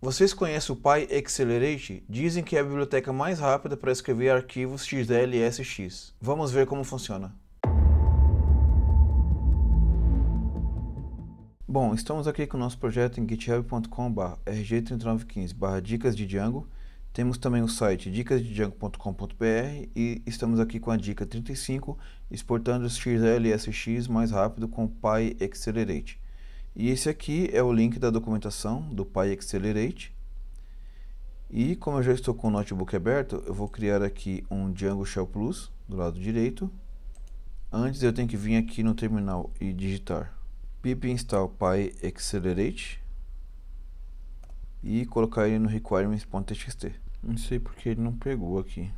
Vocês conhecem o PyExcelerate? Dizem que é a biblioteca mais rápida para escrever arquivos XLSX. Vamos ver como funciona. Bom, estamos aqui com o nosso projeto em github.com/rg3915/dicas de Django. Temos também o site dicasdedjango.com.br e estamos aqui com a dica 35, exportando os XLSX mais rápido com o PyExcelerate. E esse aqui é o link da documentação do PyAccelerate. E como eu já estou com o notebook aberto, eu vou criar aqui um Django Shell Plus do lado direito. Antes eu tenho que vir aqui no terminal e digitar pip install PyAccelerate e colocar ele no requirements.txt. Não sei porque ele não pegou aqui.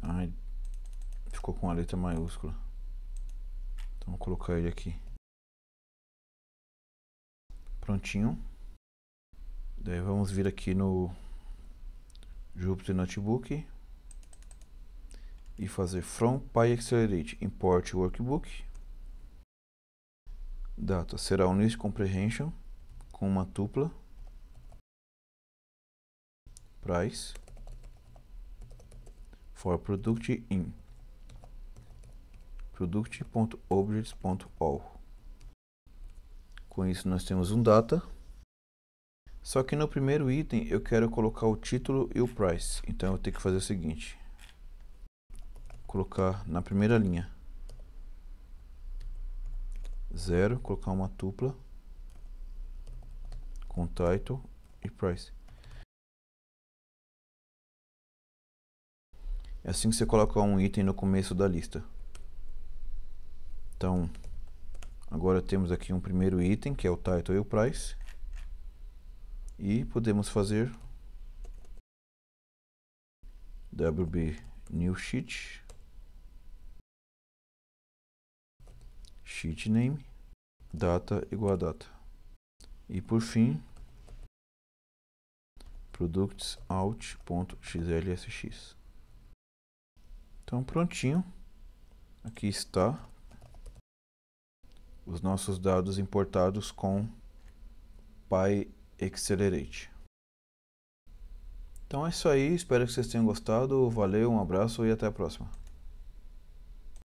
Ai, ficou com a letra maiúscula. Então vou colocar ele aqui. Prontinho. Daí vamos vir aqui no Jupyter Notebook e fazer from PyAccelerate import workbook data será um list comprehension com uma tupla price for product in product.objects.all. Com isso nós temos um data. Só que no primeiro item eu quero colocar o título e o price. Então eu tenho que fazer o seguinte. Colocar na primeira linha. 0, colocar uma tupla com title e price. É assim que você coloca um item no começo da lista. Então, agora temos aqui um primeiro item, que é o title e o price. E podemos fazer wb new sheet sheet name data igual a data e por fim products out.xlsx então prontinho aqui está os nossos dados importados com PyAccelerate. Então é isso aí, espero que vocês tenham gostado, valeu, um abraço e até a próxima.